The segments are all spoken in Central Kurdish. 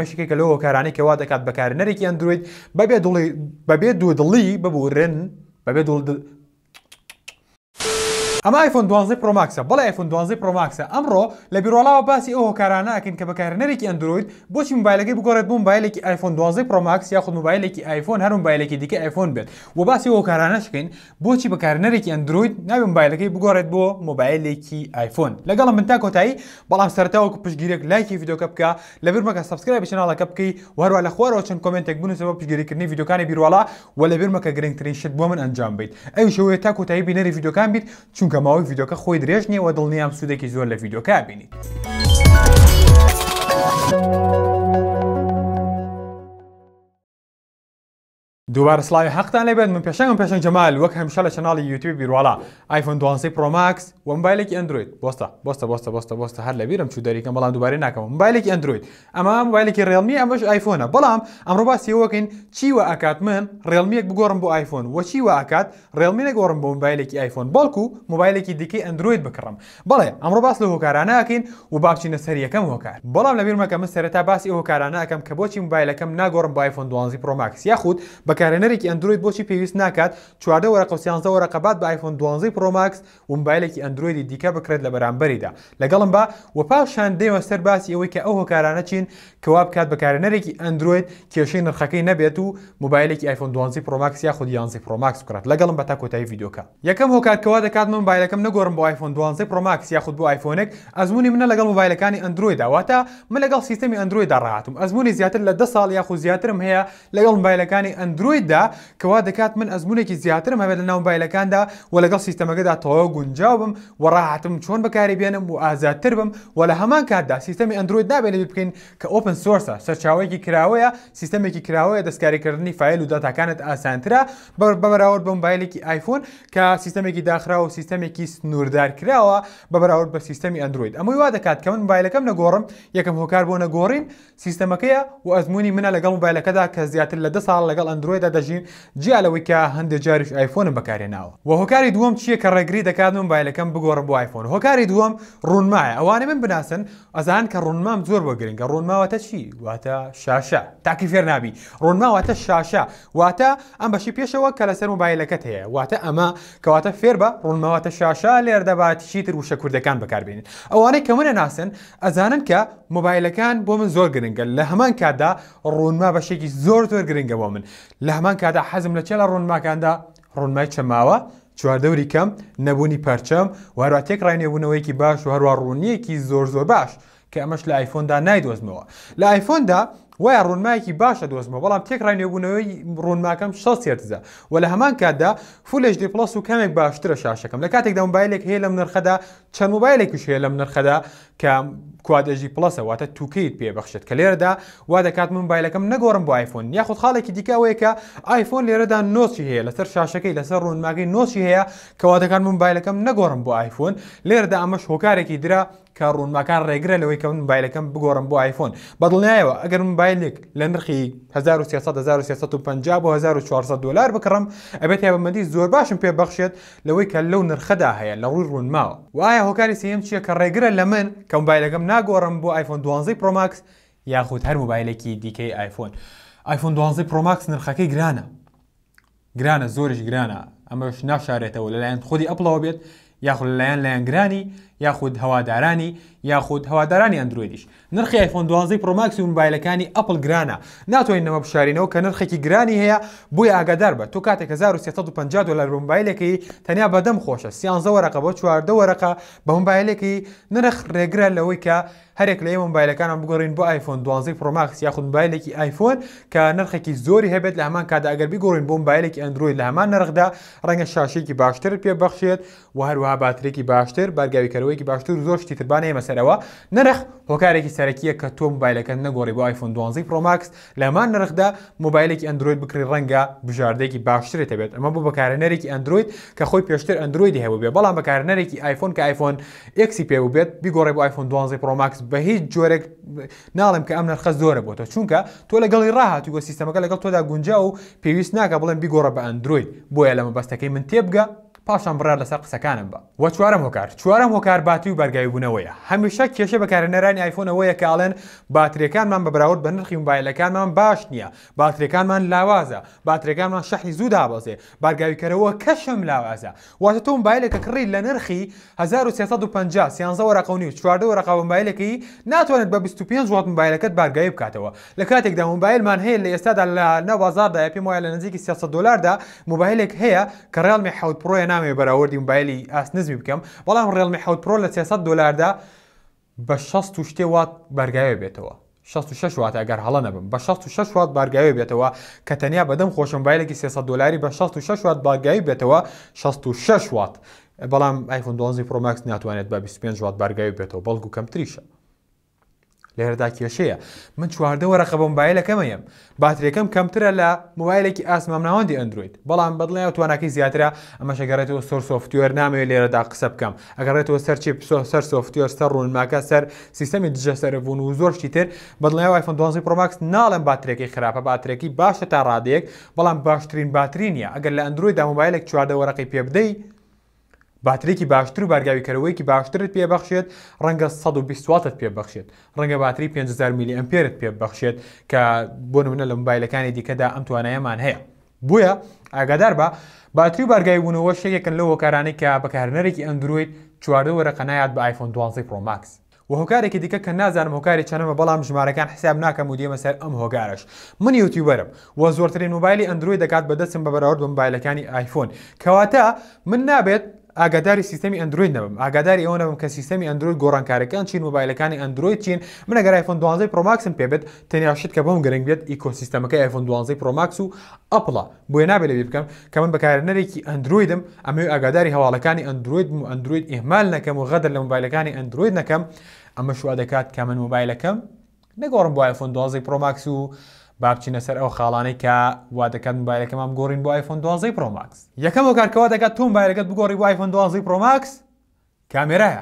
مەشکێک لەوە کارانەی کەوا دەکات بەکارێنەرێکی ئەندروید بەبێ بەبێ دوو دڵی ببوورن بەبێ ئەمە آیفۆن 12 پرۆماکسە بەڵ آیفۆن 12 پرۆماکسە ئەمڕۆ لە بیرۆڵاوە باسی ئەو هۆکارانناکەن کە بەکارێنەرێکی ئەندروید بۆچی موبایلەکەی بگۆڕێت بوو موبایلێکی آیفۆن 12 پرۆماکس یاخود موبایلێکی آیفۆن هەر موبایلێکی دیکە آیفۆن بێت و باسی هۆکارانەشکەین بۆچی بەکارێنەرێکی ئەندروید ناوی موبایلەکەی بگۆڕێت بۆ مۆبایلێکی آیفۆن لەگەڵم من تا کۆتایی بەڵام سەرتاوەکو پشگیرێک لایکی یددیوکە بکە لەبیر مەکە سبسکرای بچناڵەکە بکەی وهروە لە خوارەوە چەند کمنتێک بنووسەوە پشگیریکردنی یددیوکانی بیرواڵا و لەبیر مەکە گرنگترین شت بۆ من ئەنجام بیت ئەو شوەیە تا کۆتایی بینەری یددیوکان بیت چونکە کە ماوەی یددیوکە خۆی درێژ نیەوە دڵنیام سوودێکی زۆر لە یددیوکە بینیت. دووبار سلاوی حقتان لێبێت من پێشنگ من پێشنگ جەمال وەک هەمشە لە چناڵی یوتیوب بیرواڵا آیفۆن دوانسی پرۆماکس و موبایلێکی ئەندروید بۆستە بۆستە بۆستە بۆستە بۆستە هەر لە بیرم چوو دەریکەم بەڵام دووبارە ناکەم موبایلێکی ئەندروید ئەمە موبایلێکی ڕێڵمی ئەمەش آیفۆنە بەڵام ئەمڕۆ باسیەوەکەین چیوە ئاکات من ڕێڵمیەک بگۆڕم بۆ آیفۆن وە چیوە ئاکات ڕێڵمی نەگۆڕم بۆ موبایلێکی آیفۆن بەڵکو موبایلێکی دیکەی ئەندروید بکڕم بڵێ ئەمڕۆ باس لە هۆکارانەکەین و باچینە سەریەکەم هۆکار بەڵام لە بیرمەکە من سەرەتا باسی هۆکارانەکەم کە بۆچی موبایلەکەم ناگۆڕم بۆ آیفۆن دوانزی پرۆماکس یاخود بە بەکارێنەرێکی ئەندروید بۆچی پێویست ناکات چواردە وەرەقەسیانزە وەرەقەبات بە آیفۆن 12 پرۆماکس و موبایلێکی ئەندرویدی دیکە بکرێت لە بەرامبەریدا لەگەڵم بە و پاشان دێوە سەر باسی ئەوەی کە ئەو هۆکارانە چین کەوا بکات بەکارێنەرێکی ئەندروید کێشەی نرخەکەی نەبێت و موبایلێکی آیفۆن 12 پرۆماکس یا خودیانزی پرۆماکس بکات لەگەڵم بە تا کۆتایی یددیوکە یەکەم هۆکارکەوا دەکات من موبایلەکەم نگۆرم بۆ آیفۆن 12 پرۆماکس یا خود بۆ آیفۆنێک ئەزمموی منە لەگەڵ موبایلەکانی ئەندرویداواتە من لەگەڵ سیستمی ئەندرویدا ڕاتم ئەزمموی زیاتر لە 10 ساڵ یاخو زیاترم هەیە لەگەڵ موبایلەکانی ئەندرو درۆیدا کەوا دەکات من ئەزمونێکی زیاترم هەبێت لە ناومبایلەکاندا و لەگەڵ سیستەمەکەدا تەواو گونجاو بم و ڕاحتم چۆن بەکاری بێنم و ئازادتر بم و لە هەمان کاتدا سیستەمی ئەندروید دابێت بکەین کە ئۆپن سۆرسە سەرچاوێکی کراوەیە سیستمێکی کراوەیە دەستکاریکردنی فیل و داتاکانت ئاسانترا بەراورد بە موبایلێکی آیفۆن کە سیستمێکی داخرا و سیستمێکی سنووردار کراوە بەراورد بە سیستمی ئەندروید ئەمەی وا دەکات کە من موبایلەکەم نەگۆڕم یەکەم هۆکار بۆ نەگۆڕین سیستمەکەیە و ئەزمموی منە لەگەڵ موبایلەکەدا کە زیاتر لە دە ساڵ لەگەڵ ئەندروید شێوەیەدا دەژین جیالەوەی کە هەندێک جاریش آیفۆن بەکارێناوە و هۆکاری دووەم چییە کە ڕێگری دەکات مۆبایلەکەم بگۆڕ بۆ آیفۆن هۆکاری دووەم ڕوونمایە ئەوانە من بناسن ئەزان کە ڕوونمام زۆر بۆ گرنگە ڕوونماوەتە چی واتە شاشە تاکی فێر نابی ڕوونماواتە شاشە واتە ئەم بەشی پێشەوە کە لەسەر موبایلەکەت هەیە واتە ئەمە کەواتە فێر بە ڕوونماواتە شاشە لێردەبات چیتر وشە کوردەکان بەکاربێنین ئەوانەی کە منە ناسن ئەزانن کە مۆبایلەکان بۆ من زۆر گرنگە لە هەمان کاتدا ڕوونما بەشێکی زۆر زۆر گرنگە بۆ من لە هەمان کادا حەزم لە چێ لە ڕوونماکاندا ڕوونمای چەماوە چواردەوری کەم نەبوونی پەرچەم واراتێک ڕایێبوونەوەیەکی باش و هەروە ڕوونیەکی زۆر زۆر باش کە ئەمەش لە ئایفۆندا نایدۆزمەوە لە ئایفۆندا وایە ڕوونمایەکی باشە دۆزمەوە بەڵام تێک ڕایێبوونەوەی ڕوونماکەم 6 سێتزە و لە هەمان کاتدا فولش دی پلس و کامێک باشترە شاشەکەم لە کاتێکدا موبایلێک هەیە لەم نرخەدا چەند موبایلێکیش هەیە لەم نرخەدا کە کوادەژی پلسەواتە توکیت پێبخشێت کە لێرەدا وا دەکات من بایلەکەم نەگۆڕم بۆ آیفۆن یاخود خاڵێکی دیکەوەیە کە آیفۆن لێرەدا نۆچی هەیە لەسەر شاشەکەی لەسەر ڕوونماگەی نۆچی هەیە کەوا دەکات من بایلەکەم نەگۆڕم بۆ آیفۆن لێرەدا ئەمەش هۆکارێکی درا کە ڕوونماکان ڕێگرە لەوەی کە من بایلەکەم بگۆڕم بۆ آیفۆن بەدڵنایەوە ئەگەر من بایلێک لە نرخی 1950 بۆ 1400 دلار بکڕم ئەبێت یابمەندی زۆر باشم پێ بەخشێت لەوەی کە لەو نرخەدا هەیە لە ڕووی ڕوونماوە وایە هۆکاری سیم چییە کە ڕێگرە لە من کە موبایلەکەم ناگۆڕم بۆ آیفۆن 12 پرۆماکس یاخود هەر موبایلێکی دیکەی آیفۆن آیفۆن 12 پرۆماکس نرخەکەی گرانە گرانە زۆریش گرانە ئەمەش ناشارێتەوە لەلایەن خودی ئەپڵەوە بێت یاخود لەلایەن لایەنگرانی یاخود هەوادارانی یاخود هەوادارانی ئەندرویدیش نرخی ئایفۆن 12 پرۆماکسی موبایلەکانی ئەپل گرانە ناتوانینەوە بشارینەوە کە نرخێکی گرانی هەیە بۆی ئاگادار بە تۆ کاتێک 1950 دلار موبایلەکەی تەنیا بەدەم خۆشە سیانزە وەرەقە بۆ چواردە وەرەقە بە موبایلێکی نرخ ڕێگرە لەوەی کە هەرێک لە موبایلەکانم بگەڕین بۆ آیفۆن 12 پرۆماکس یاخود موبایلێکی آیفۆن کە نرخێکی زۆری هەبێت لە هەمان کادا ئەگەر بگۆڕین بۆ موبایلێکی ئەندروید لە هەمان نرخدا ڕەنگە شاشێکی باشتر پێبەخشێت و هەروەها باترێکی باشتر بەرگاویکەەوە بەرەوەیکی باشتر زۆر شتی تربانەیە مەسەرەوە نرخ هۆکارێکی سەرەکیە کە تۆ موبایلەکە نەگۆڕی بۆ آیفۆن 12 پرۆماکس لەمان نرخدا موبایلێکی ئەندروید بکری ڕەنگە بژاردێکی باشترێت دەبێت ئەمە بۆ بەکارەنەرێکی ئەندروید کە خۆی پێشتر ئەندرویدی هەبوو بێ بەڵام بەکارەنەرێکی آیفۆن کە آیفۆن ئەکسی پێ بێت بیگۆڕی بۆ آیفۆن 12 پرۆماکس بە هیچ جۆرێک ناڵم کە ئەم نرخە زۆرە بۆتە چونکە تۆ لەگەڵی ڕاهاتی گۆ سیستەمەکە لەگەڵ تۆدا گونج و پێویست ناکە بڵێن بیگۆڕە بە ئەندروید بۆیە لەمە بەستەکەی من تێبگە پاشان بڕار لەسەر قسەکانم با. و چوارم هکار، چوارم هکار ویا. همیشه هۆکارباتی و بەرگایبوونەوەیە هەمیشە کێشە بەکارێنەرانی آیفۆنەوەیە کاڵێن باتریەکانمان بەبراورد بە نرخی من باش نیا. باتری باتری من لوازه، نییە من شحنی زود آبازه، زوو دابەزێ و کشم لوازه. و از موبایلەکە کڕی لە کری 1950 سیانزە وەرەقونی و چوار دو چواردە وەرەقا موبایلەکەی ناتوانێت بە 25 وات موبایلەکەت بارگایی بکاتەوە لە کاتێکدا موبایلمان هەیە لە ئێستادا لە نەوازاردا پێم وایە لە نزیکی 300 دلاردا موبایلێک هەیە کە ڕالمی پروی پرۆیە نامێ بەراوردی موبایلی ئاس نزمی بکەم بەڵام ڕێڵمی حوت پرۆ لە 300 دلاردا بە 6 شتێ وات بەرگایە بێتەوە 66 وات ئەگەر هەڵە نەبم بە 66 وات بارگاوی بێتەوە کە تەنیا بەدەم خۆشم بایلێکی 300 دلاری بە 66 وات بارگایی بێتەوە 66 وات بەڵام ئایفۆن 12 پرۆماکس ناتوانێت بە 25 وات بارگاوی بێتەوە بەڵگو کەمتریشە لە هێردا کێشەیە من چواردە وەرەقە بۆ مبایلەکەمەیەم باتریەکەم کەمترە لە مۆبایلێکی ئاسمامناوەندی ئەندروید بەڵام بەدڵی توانەکەی زیاترە ئەمە شەگەڕێتەوە سۆر سوفتوێر نامەوێت لێرەدا قسە بکەم ئەگەڕێتەوە سەرچی سەر سوفتوێر سەر ڕوونماکە سەر سیستەمی دژە سەربوون و زۆرشی تر بەدڵی وایفۆن 12 پرۆماکس ناڵم باترێکی خراپە باترێکی باشە تا ڕادەیەک بەڵام باشترین باتری نیە ئەگەر لە ئەندرویدا مۆبایلێک چواردە وەرەقی پێ بدەیت باترێکی باشتر و بارگاویکەرەوەیکی باشترت پێبەخشێت ڕەنگە 120واتت پێبخشێت ڕەنگە باتری 500 میلی ئەمپێرت پێبخشێت کە بۆ نمونە لە موبایلەکانی دیکەدا ئەم توانایەمان هەیە بویە ئاگادار بە باتری و بارگایبوونەوە شەکێکن لەوە کارانی کە بەکارنەرێکی ئەندروید چواردە وەرەقەنایات بە آیفۆن 12 پرۆماکس و هۆکارێکی دیکە کە نازانم هۆکاری چەنەمە بەڵام ژمارەکان حساب ناکەم و دیێمە سەر ئەم هۆگارش من یوتیوبەرم و زۆرترین موبایلی ئەندروی دەکات بەدەستم بە بەراورد بە موبایلەکانی آیفۆن کەواتە من نابێت ئاگاداری سیستمی ئەندروید نبم ئاگاداری ئەوە نبم کە سیستمی ئەندروید گۆڕانکارەکان چین موبایلەکانی ئەندروید چین منە گەر آیفۆن 12 پرۆماکسم پێبێت تەنیاشت کە بەم گەرنگ بێت ئیکۆسیستمەکە آیفۆن 12 پرۆماکس و ئەپڵا بۆیە نابێت لەبێ بکەم کە من بەکارێنەرێکی ئەندرویدم ئەمێ ئاگاداری هەواڵەکانی ئەندروید و ئەندروید ئێمال نەکەم و غەدر لە موبایلەکانی ئەندروید نەکەم ئەمە شووا دەکات کە من موبایلەکەم نگۆڕم بۆ آیفۆن 12 پرۆماکس و بابچینە سەر ئەو خاڵانەی کە وا دەکات موبایلەکەمان گۆڕین بۆ آیفۆن 12 پرۆماکس یەکەم بۆکارکەوا دەکات تۆ موبایلەکەت بگۆڕی بۆ آیفۆن 12 پرۆماکس کامێرایە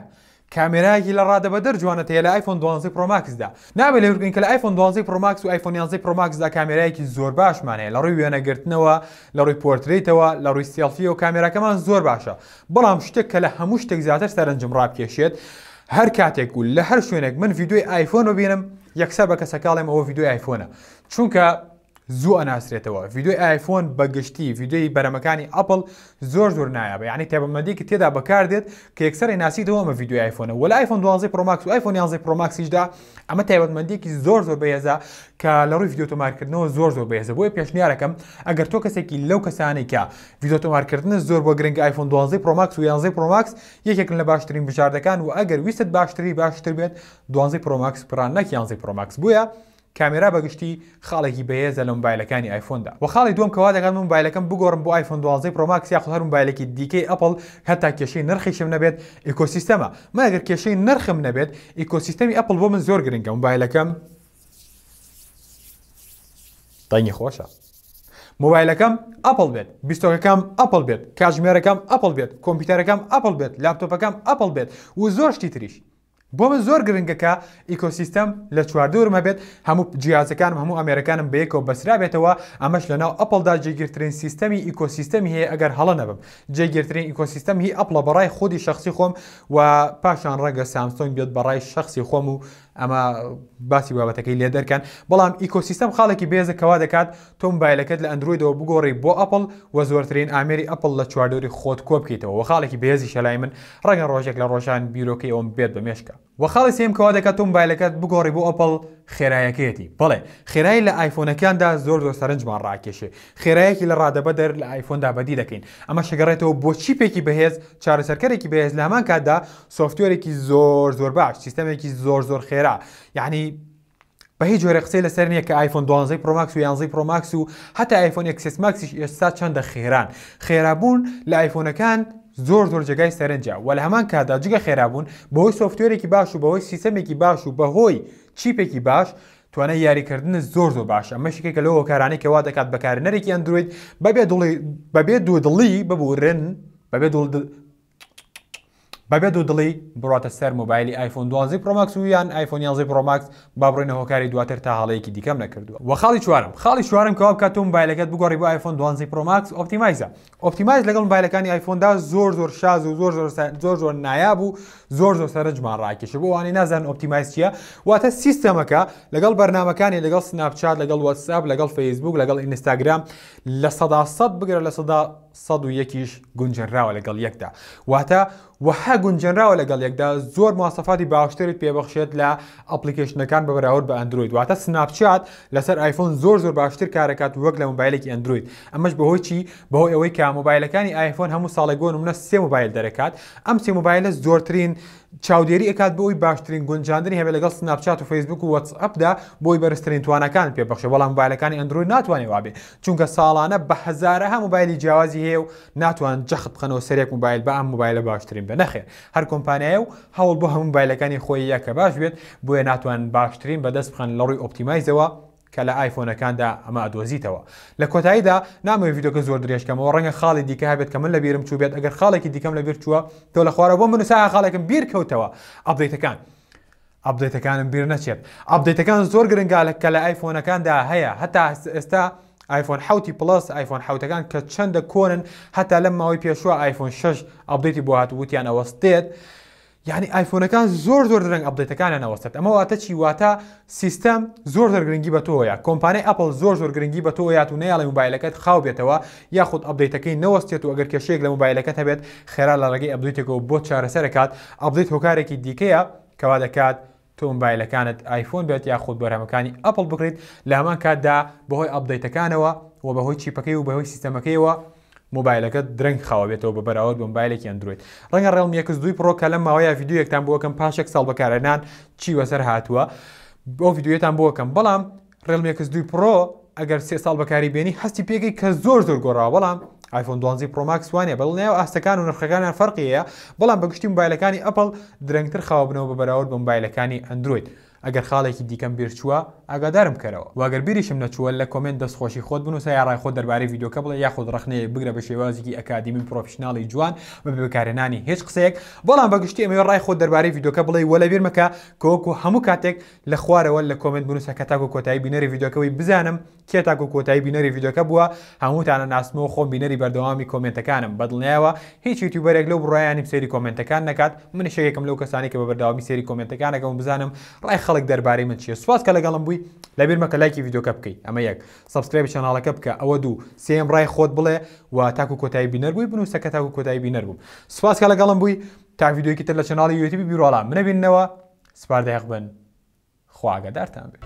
کامێراەکی لە ڕادە بە دەرجوانە هەیە لە آیفۆن 12 پرۆماکسدا نابێت لە ورگن کە لە آیفۆن 12 پرۆماکس و آیفۆن 11 پرۆماکسدا کامێراەکی زۆر باشمانەیە لە ڕووی وێنەگرتنەوە لە ڕووی پۆرتریتەوە لە ڕووی سیلفی و کامێراکەمان زۆر باشە بەڵام شتێک کە لە هەموو شتێک زیاتر سەرنجم ڕابکێشێت هەر کاتێک و لە هەر شوێنێک من یددیوی آیفۆن و بینم یەکسەر بە کەسەکڵێم ئەوە یددیوی آیفۆنە چونکە زوو ئەناسرێتەوە یددیوی ئایفۆن بەگشتی یددیوی بەرەمەکانی ئەپل زۆر زۆر نایابە ینی تێبمەدیکە تێدا بەکاردێت کە یەکسەر ناسیەوەمە یددیوی آیفۆنە ولا آیفۆن 12 پرۆماکس و آیفۆن 11 پرۆماکسیشدا ئەمە تایبەتمەندێکی زۆر زۆر بەهێزا کە لە ڕووی یددیۆتۆمارکردنەوە زۆر زۆر بەهێزە بۆی پێشنیارەکەم ئەگەر تۆ کەسێکی لەو کەسانێکە یددیۆتۆمارکردن زۆر بۆ گرنگ آیفۆن 12 پرۆماکس و 11 پرۆماکس یەکێکن لە باشترین بژاردەکان و ئەگەر ویست باشتری باشتر بێت 12 پرۆماکس پران نەکی 11 پرۆماکس بووە. کامێرا بەگشتی خاڵێکی بەهێزە لە موبایلەکانی آیفۆندا و خاڵی دوم کەوا دەگەن موبایلەکەم بگۆڕم بۆ آیفۆن 12 پرۆماکسیا خو هەر موبایلێکی دیکەی ئەپل هەتا کێشەی نرخیشم نەبێت ئیکۆسیستەما ماگەر کێشەی نرخم نەبێت ئیکۆسیستەمی ئەپل بۆ من زۆر گرنگە موبایلەکەم دەنگی خۆشە. موبایلەکەم ئەپل بێت بیستۆکەکەم ئەپل بێت کاژمێرەکەم ئەپل بێت کۆمپیوتەرەکەم ئەپل بێت لاپتۆپەکەم ئەپل بێت و زۆر شتی تریش بۆ من زۆر گرنگەکە ئیکۆسیستەم لە چواردورمە بێت هەموو جیازەکانم هەموو ئەمریکانم بەیەکەوە بەسرابێتەوە ئەمەش لەناو ئەپلدا جێگیرترین سیستەمی ئیکۆسیستەمی هەیە ئەگەر هەڵە نەبم جێگیرترین ئیکۆسیستەم هی ئەپلە بەڕای خودی شخصی خۆم و پاشان ڕەگە سامسۆنگ بێت بەڕای شخصی خۆم و ئەمە باسی بابەتەکەی لێ دەرکەن بەڵام ئیکۆسیستم خاڵێکی بێزە کەوا دەکات تۆم بایلەکەت لە ئەندرویدەوە بگۆڕی بۆ ئەپل و زۆرترین ئامێری ئەپل لە چواردۆری خۆت کۆبکەیتەوە و خاڵێکی بێزی شەلای من ڕەنگە ڕۆژێک لە ڕۆژان بیرۆکەی ئەوم بێت بە مێشکە. وە خاڵی سم کەوا دەکات تۆم بایلەکەت بگۆڕی بۆ ئۆپل خێرایەکەیەتی بڵێ خێرایی لە ئایفۆنەکاندا زۆر زۆر سەرنجمان ڕاکێشێ خێرایەکی لە ڕادەبە دەر لە ئایفۆندا بەدی دەکەین ئەمە شگەڕێتەوە بۆ چیپێکی بەهێز چارەسەرکەرێکی بەهێز لامان کاتدا سوفتێرێکی زۆر زۆر باش سیستمێکی زۆر زۆر خێرا یعنی بە هیچ جۆرە قسەی لەسەر نییە کە آیفۆن 12 پرۆماکس و یانزی پرۆماکس و هەتا آیفۆن ئەکسس ماکسیش ئێستا چەندە خێران خێرابوون لە آیفۆنەکان زۆر زۆر جگای سەرنجە و لە هەمان کادا جگە خێرابوون بەهۆی سوفتێرێکی باش و بەهۆی سیستمێکی باش و بەهۆی چیپێکی باش توانە یاریکردن زۆر زۆر باشە مەشکێکە لەوە کارانێکەوە دەکات بەکارنەرێکی ئەندروید بەبێ دڵی بەبێ دوو دڵی ببوورن بەبێ بەبێت و دڵی بڕاتە سەر مۆبایلی آیفۆن 12 پرۆماکس و یان آیفۆن 11 پرۆماکس با بڕێنە هۆکاری دواتر تا هەڵەیەکی دیکەم نەکردووە و خاڵی چوارم خاڵی چوارم کەوا بکات تۆم بایلەکەت بگۆڕی بۆ آیفۆن 12 پرۆماکس ئۆپتیمایزە ئۆپتیمایز لەگەڵ بایلەکانی آیفۆندا زۆر زۆر شاز و زۆر زۆر زۆر نایاب و زۆر زۆر سەرنجمان ڕاکێشە بۆ وانەی نازانن ئۆپتیمایز چیە واتە سیستەمەکە لەگەڵ بەرنمەکانی لەگەڵ سناپچات لەگەڵ وەساب لەگەڵ فیسبوک لەگەڵ ئینستاگرام لە سەدا سەد بگرە لە سەدا 100 یەکیش گونجراوە لەگەڵ یەکدا واتە وەها گونجێنراوە لەگەڵ یەکدا زۆر ماسەفاتی باشترت پێبەخشێت لە ئەپلیکیشنەکان بە بەراورد بە ئەندروید واتە سناپچات لەسەر آیفۆن زۆر زۆر باشتر کارەکات وەک لە مۆبایلێکی ئەندروید ئەمەش بەهۆی چی بەهۆی ئەوەی کا مۆبایلەکانی آیفۆن هەموو ساڵێک گۆن منە سێ مۆبایل دەرەکات ئەم سێ مۆبایلە زۆرترین چاودێری ئەکات بۆی باشترین گونجاندنی هەبێ لەگەڵ سناپچات و فیسبوک و وەتسئپدا بۆی بەرزترین توانەکان پێبخشە بەڵام مبایلەکانی ئەندروی ناتوانێت وابێ چونکە ساڵانە بە هزاره هە موبایلی جیاوازی هەیە و ناتوان جەخت بخەنەوە سەرێک موبایل بە ئەم موبایلە باشترین بە نەخێ هەر کۆمپانیایە و هەوڵ بۆ هەموو موبایلەکانی خۆی یەکە باش بێت بۆیە ناتوان باشترین بەدەست بخەن لەڕووی ئۆپتیمایزەوە ایفون کند اما کە لە ئایفۆنەکاندا ئەمە ئەدۆزیتەوە لە کۆتاییدا نامەوێ یددیوکە زۆر درێژکەمەوە ڕەنگە خاڵی دیکە هەبێت کە من لە بیرم چوبێت ئەگەر خاڵێکی دیکەم لە چو تو لخواره لە منو سعی منوسای کم بیر کوت کەوتەوە ئەبدەیتەکان. ئەبدەیتەکانم بیر کن نەچێت ئەبدەیتەکان زۆر گرنگالە کە لە ئایفۆنەکاندا هەیە هەتا ئێستا آیفۆن حوتی پلس آیفۆن حوتەکان کە چەندە کۆنن هەتا لەم ماوەی ایفون شش 6 بوده بۆ هات وتیان وسطیت یعنی ئایفۆنەکان زۆر زۆر درەنگ ئەبدەیتەکانە نەوەستێت ئەمە واتە چی واتە سیستەم زۆر دەرگرنگی بە تۆیە کۆمپانای ئەپل زۆر زۆر گرنگی بە تۆیات و نەیاڵی موبایلەکەت خاو بێتەوە یاخود ئەبدەیتەکەی نەوەستێت و ئەگەر کێشێک لە موبایلەکەت هەبێت خێرا لە ڕێگەی ئەبدەیتەکەەوە بۆ چارەسەرکات ئەبدەیت هۆکارێکی دیکەیە کەوا دەکات تۆ موبایلەکانت ئایفۆن بێت یاخود بەرهەمەکانی ئەپل بکڕیت لە هەمان کاتدا بەهۆی ئەبدەیتەکانەوە و بەهۆی چیپەکەی و بەهۆی سیستەمەکەیەوە مۆبایلەکە درنگ خاوە بێتەوە بە بەراورد بۆ مبایلێکی ئەندروێت ڕەنگە ڕێڵم یەکس دوی پرۆکە لە ماوەیە یددیوەکتان بۆکەم پاشێک ساڵ بەکارێنان چی وەسەر هاتووە بۆ یددیوێتان بۆکەم بەڵام ڕێڵم یەکس دوی پرۆ ئەگەر سێ ساڵ بەکاری بێنی هەستی پێگەی کە زۆر زۆر گۆڕا بەڵام آیفۆن دوانزی پرۆماکس وانە بەڵ نێو ئاستەکان و نرخەکانیان فەرقیەیە بەڵام بەگشتی مبایلەکانی ئەپل درەنگتر خاوە بنەوە بە بەراورد بە مبایلەکانی ئەندروید ئەگەر خاڵێکی دیکەم بێرچووە ئاگادارم کەرەوە واگەر بیریشم نەچووە لە کمنت دەستخۆشی خۆت بنووسە یاڕای خۆ دەربارەی یددیوکە بڵێ یاخود ڕخنەیە بگرە بە شێوازیی ئەکادمی پرۆفشنناڵی جوان بە بەکارێنانی هیچ قسەیەک بەڵام بەگشتی ئەمەوە ڕای خۆ دەربارەی یددیوکە بڵێ وەلە بیرمەکە کۆکو هەموو کاتێک لە خوارەوە لە کمنت بنووسە کە تاکو کۆتایی بینەری یددیوکەوەی بزانم کێ تاکو کۆتایی بینەری یددیوکە بووە هەمووتانە ناسمەوە خۆم بینەری بەردەوامی کمنتەکانم بەدڵنیاوە هیچ یوتیوبەرێک لەو بڕایانی سری کمنتەکان نکات من شەیەکم لەو کەسانی کە بە بەرداوامی سری کمنتەکانەکەم بزانم ڕای خەڵک دەربارەی من چیە سواز کە لەگەڵم بووی بووی لەبیرمەکە لایکی یددیوکە بکەیت ئەمە یەک سبسکرایب چناڵەکە بکە ئەوە دوو سم ڕای خۆت بڵێ و تاکو کۆتایی بینەربووی بنووسەکە تاکو کۆتایی بینەربووم سوپاسکە لەگەڵم بووی تا یددیوکی تر لە چناڵی یوتیبی بیرۆڵا منەبینەوە سپاردەیەق بن خواگەدارتان بێت.